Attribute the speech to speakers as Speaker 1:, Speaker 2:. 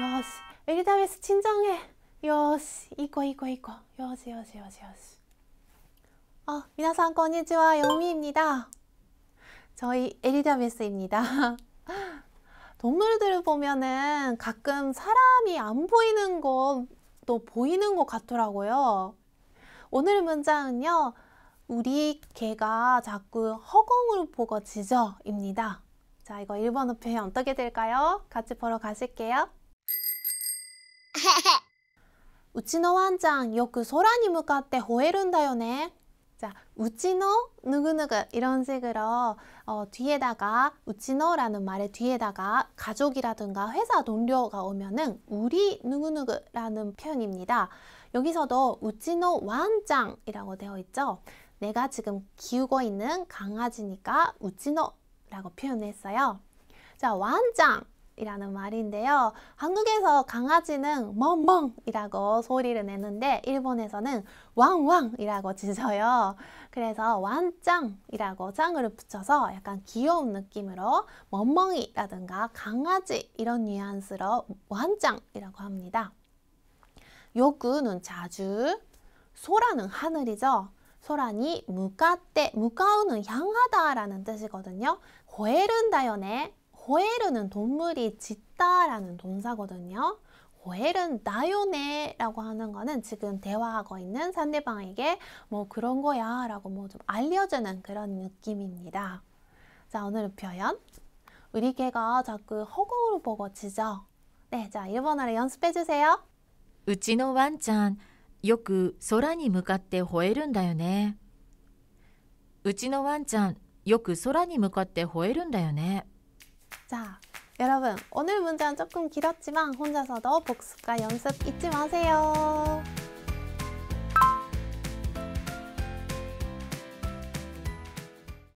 Speaker 1: よし메리다베스 친정해 요시 이거 이거 이거 요시 요시 요시 요시 아, 미나산 건니지와 영미입니다 저희 에리다베스입니다 동물들을 보면은 가끔 사람이 안 보이는 것도 보이는 것 같더라고요 오늘 문장은요 우리 개가 자꾸 허공을 보고 지어 입니다 자 이거 1번 표현 어떻게 될까요? 같이 보러 가실게요 うちのワンちゃんよく空に向かって吠えるんだよね。 자, 우찌노 누구누구 이런 식으로 어, 뒤에다가 우찌노라는 말의 뒤에다가 가족이라든가 회사 동료가 오면은 우리 누구누구라는 표현입니다. 여기서도 우찌노 완짱이라고 되어 있죠. 내가 지금 기우고 있는 강아지니까 우찌노라고 표현했어요. 자, 완짱 이라는 말인데요. 한국에서 강아지는 멍멍이라고 소리를 내는데 일본에서는 왕왕이라고 짖어요. 그래서 완짱이라고 짱을 붙여서 약간 귀여운 느낌으로 멍멍이라든가 강아지 이런 뉘앙스로 완짱이라고 합니다. 요구는 자주, 소라는 하늘이죠. 소란이 무가때무가우는 향하다라는 뜻이거든요. 호에른다요네 호에르는 동물이 짖다라는 동사거든요. 호엘은 나요네 라고 하는 거는 지금 대화하고 있는 상대방에게 뭐 그런 거야 라고 뭐 좀 알려주는 그런 느낌입니다. 자 오늘은 표현 우리 개가 자꾸 허공으로 보고 짖어
Speaker 2: 네, 자 일본어를 연습해 주세요. うちのワンちゃんよく空に向かって吠えるんだよね。うちのワンちゃんよく空に向かって吠えるんだよね。 여러분 오늘 문장
Speaker 1: 조금 길었지만 혼자서도 복습과 연습 잊지 마세요.